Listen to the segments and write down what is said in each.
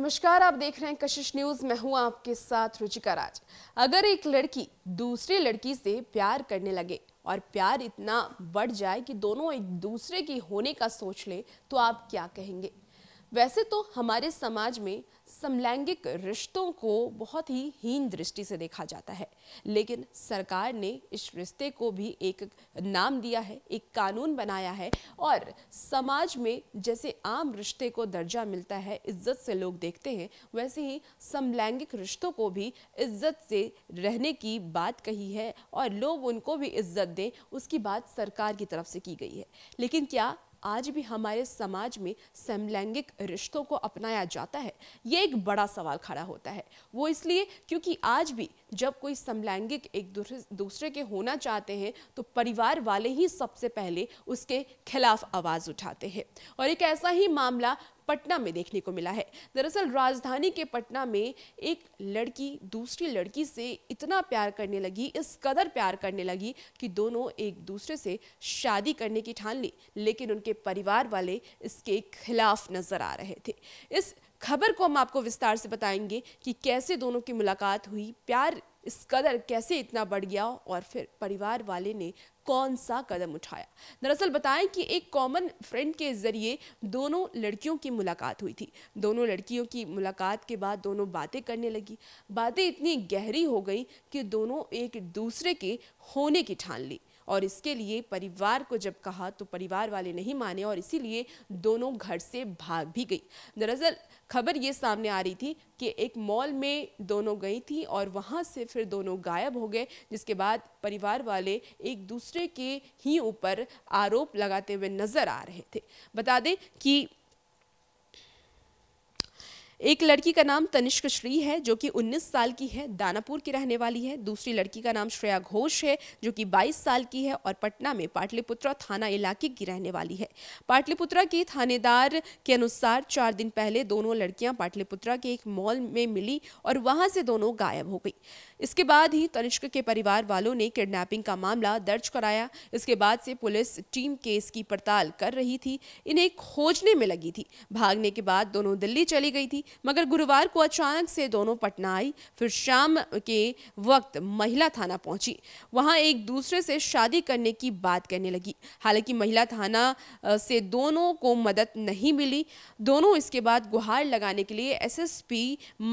नमस्कार आप देख रहे हैं कशिश न्यूज मैं हूं आपके साथ रुचिका राज अगर एक लड़की दूसरी लड़की से प्यार करने लगे और प्यार इतना बढ़ जाए कि दोनों एक दूसरे की होने का सोच ले तो आप क्या कहेंगे वैसे तो हमारे समाज में समलैंगिक रिश्तों को बहुत ही हीन दृष्टि से देखा जाता है लेकिन सरकार ने इस रिश्ते को भी एक नाम दिया है एक कानून बनाया है और समाज में जैसे आम रिश्ते को दर्जा मिलता है इज्जत से लोग देखते हैं वैसे ही समलैंगिक रिश्तों को भी इज्जत से रहने की बात कही है और लोग उनको भी इज्जत दें उसकी बात सरकार की तरफ से की गई है लेकिन क्या आज भी हमारे समाज में समलैंगिक रिश्तों को अपनाया जाता है ये एक बड़ा सवाल खड़ा होता है वो इसलिए क्योंकि आज भी जब कोई समलैंगिक एक दूसरे के होना चाहते हैं तो परिवार वाले ही सबसे पहले उसके खिलाफ आवाज़ उठाते हैं और एक ऐसा ही मामला पटना में देखने को मिला है दरअसल राजधानी के पटना में एक लड़की दूसरी लड़की से इतना प्यार करने लगी इस कदर प्यार करने लगी कि दोनों एक दूसरे से शादी करने की ठान ली लेकिन उनके परिवार वाले इसके खिलाफ नजर आ रहे थे इस खबर को हम आपको विस्तार से बताएंगे कि कैसे दोनों की मुलाकात हुई प्यार इस कदर कैसे इतना बढ़ गया और फिर परिवार वाले ने कौन सा कदम उठाया दरअसल बताएं कि एक कॉमन फ्रेंड के ज़रिए दोनों लड़कियों की मुलाकात हुई थी दोनों लड़कियों की मुलाकात के बाद दोनों बातें करने लगी बातें इतनी गहरी हो गई कि दोनों एक दूसरे के होने की ठान ली और इसके लिए परिवार को जब कहा तो परिवार वाले नहीं माने और इसीलिए दोनों घर से भाग भी गई दरअसल खबर ये सामने आ रही थी कि एक मॉल में दोनों गई थी और वहाँ से फिर दोनों गायब हो गए जिसके बाद परिवार वाले एक दूसरे के ही ऊपर आरोप लगाते हुए नजर आ रहे थे बता दें कि एक लड़की का नाम तनिष्क श्री है जो कि 19 साल की है दानापुर की रहने वाली है दूसरी लड़की का नाम श्रेया घोष है जो कि 22 साल की है और पटना में पाटलिपुत्रा थाना इलाके की रहने वाली है पाटलिपुत्रा के थानेदार के अनुसार चार दिन पहले दोनों लड़कियां पाटलिपुत्रा के एक मॉल में मिली और वहां से दोनों गायब हो गई इसके बाद ही तनिष्क के परिवार वालों ने किडनैपिंग का मामला दर्ज कराया इसके बाद से पुलिस टीम केस की पड़ताल कर रही थी इन्हें खोजने में लगी थी भागने के बाद दोनों दिल्ली चली गई थी मगर गुरुवार को अचानक से दोनों पटना आई फिर शाम के वक्त महिला थाना पहुंची वहां एक दूसरे से शादी करने की बात करने लगी हालांकि महिला थाना से दोनों को मदद नहीं मिली दोनों इसके बाद गुहार लगाने के लिए एसएसपी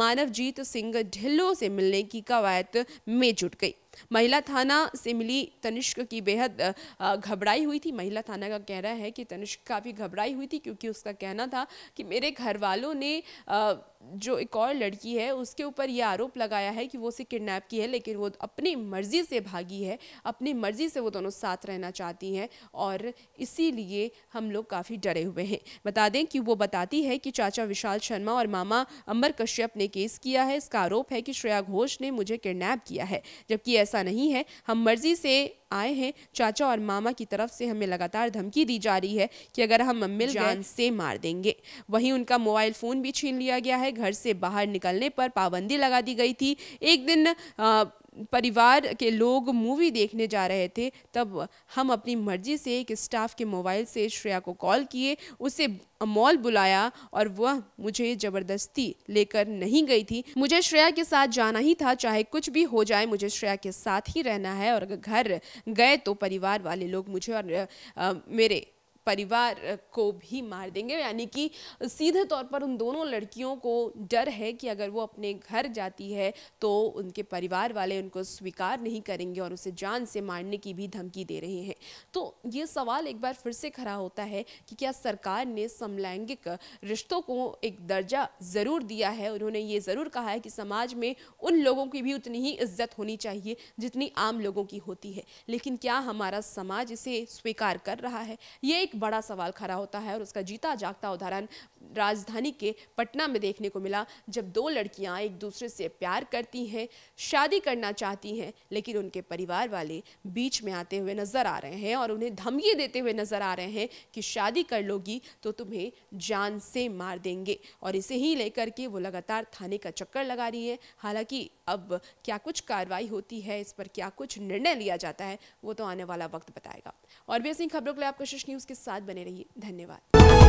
मानवजीत सिंह ढिल्लो से मिलने की कवायद में जुट गई महिला थाना से मिली तनिष्क की बेहद घबराई हुई थी महिला थाना का कह रहा है कि तनिष्क काफ़ी घबराई हुई थी क्योंकि उसका कहना था कि मेरे घर वालों ने जो एक और लड़की है उसके ऊपर ये आरोप लगाया है कि वो उसे किडनैप की है लेकिन वो अपनी मर्ज़ी से भागी है अपनी मर्ज़ी से वो दोनों साथ रहना चाहती हैं और इसीलिए हम लोग काफ़ी डरे हुए हैं बता दें कि वो बताती है कि चाचा विशाल शर्मा और मामा अंबर कश्यप ने केस किया है इसका आरोप है कि श्रेया घोष ने मुझे किडनैप किया है जबकि ऐसा नहीं है हम मर्ज़ी से आए हैं चाचा और मामा की तरफ से हमें लगातार धमकी दी जा रही है कि अगर हम मिल जान से मार देंगे वहीं उनका मोबाइल फ़ोन भी छीन लिया गया है घर से बाहर निकलने पर पाबंदी लगा दी गई थी एक दिन आ, परिवार के लोग मूवी देखने जा रहे थे तब हम अपनी मर्जी से एक स्टाफ के मोबाइल से श्रेया को कॉल किए उसे मॉल बुलाया और वह मुझे ज़बरदस्ती लेकर नहीं गई थी मुझे श्रेया के साथ जाना ही था चाहे कुछ भी हो जाए मुझे श्रेया के साथ ही रहना है और अगर घर गए तो परिवार वाले लोग मुझे और आ, मेरे परिवार को भी मार देंगे यानी कि सीधे तौर पर उन दोनों लड़कियों को डर है कि अगर वो अपने घर जाती है तो उनके परिवार वाले उनको स्वीकार नहीं करेंगे और उसे जान से मारने की भी धमकी दे रहे हैं तो ये सवाल एक बार फिर से खड़ा होता है कि क्या सरकार ने समलैंगिक रिश्तों को एक दर्जा ज़रूर दिया है उन्होंने ये ज़रूर कहा है कि समाज में उन लोगों की भी उतनी ही इज्जत होनी चाहिए जितनी आम लोगों की होती है लेकिन क्या हमारा समाज इसे स्वीकार कर रहा है ये एक बड़ा सवाल खड़ा होता है और उसका जीता जागता उदाहरण राजधानी के पटना में देखने को मिला जब दो लड़कियां एक दूसरे से प्यार करती हैं शादी करना चाहती हैं लेकिन उनके परिवार वाले बीच में आते हुए नजर आ रहे हैं और उन्हें धमकी देते हुए नजर आ रहे हैं कि शादी कर लोगी तो तुम्हें जान से मार देंगे और इसे ही लेकर के वो लगातार थाने का चक्कर लगा रही है हालांकि अब क्या कुछ कार्रवाई होती है इस पर क्या कुछ निर्णय लिया जाता है वो तो आने वाला वक्त बताएगा और भी ऐसी खबरों के लिए आप कशिश न्यूज़ के साथ बने रहिए धन्यवाद